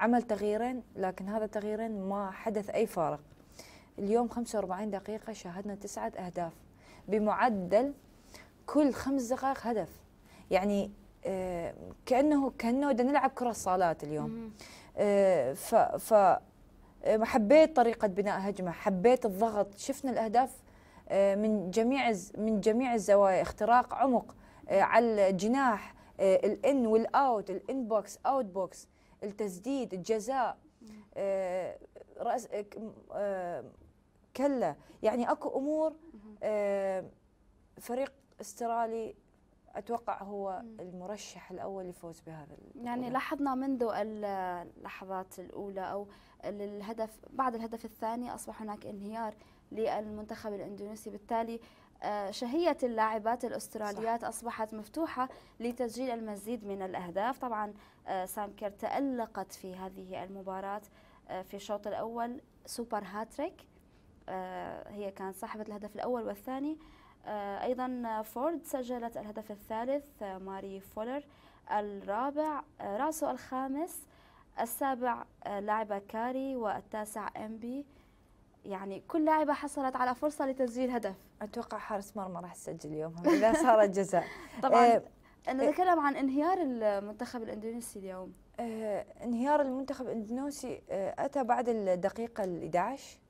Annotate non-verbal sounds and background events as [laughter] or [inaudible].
عمل تغييرين لكن هذا التغييرين ما حدث أي فارق اليوم 45 دقيقة شاهدنا تسعة أهداف بمعدل كل خمس دقائق هدف يعني آه، كأنه كأنه بدنا نلعب كرة صالات اليوم آه، ف ف آه، حبيت طريقة بناء هجمة حبيت الضغط شفنا الأهداف من جميع من جميع الزوايا اختراق عمق على الجناح الان والاوت الان بوكس اوت بوكس التسديد الجزاء آه، رأس آه، آه، كلا يعني اكو امور فريق استرالي اتوقع هو المرشح الاول لفوز بهذا يعني لاحظنا منذ اللحظات الاولى او الهدف بعد الهدف الثاني اصبح هناك انهيار للمنتخب الاندونيسي بالتالي آه، شهية اللاعبات الأستراليات صح. أصبحت مفتوحة لتسجيل المزيد من الأهداف طبعا آه، سامكر تألقت في هذه المباراة آه، في الشوط الأول سوبر هاتريك هي كانت صاحبة الهدف الأول والثاني أيضا فورد سجلت الهدف الثالث ماري فولر الرابع راسو الخامس السابع لاعبة كاري والتاسع أمبي يعني كل لاعبه حصلت على فرصه لتسجيل هدف اتوقع حارس مرمى راح يسجل اليوم اذا [laughs] صارت جزاء طبعا إيه، انا نتكلم إيه. عن انهيار المنتخب الاندونيسي اليوم إيه، انهيار المنتخب الاندونيسي اتى بعد الدقيقه ال 11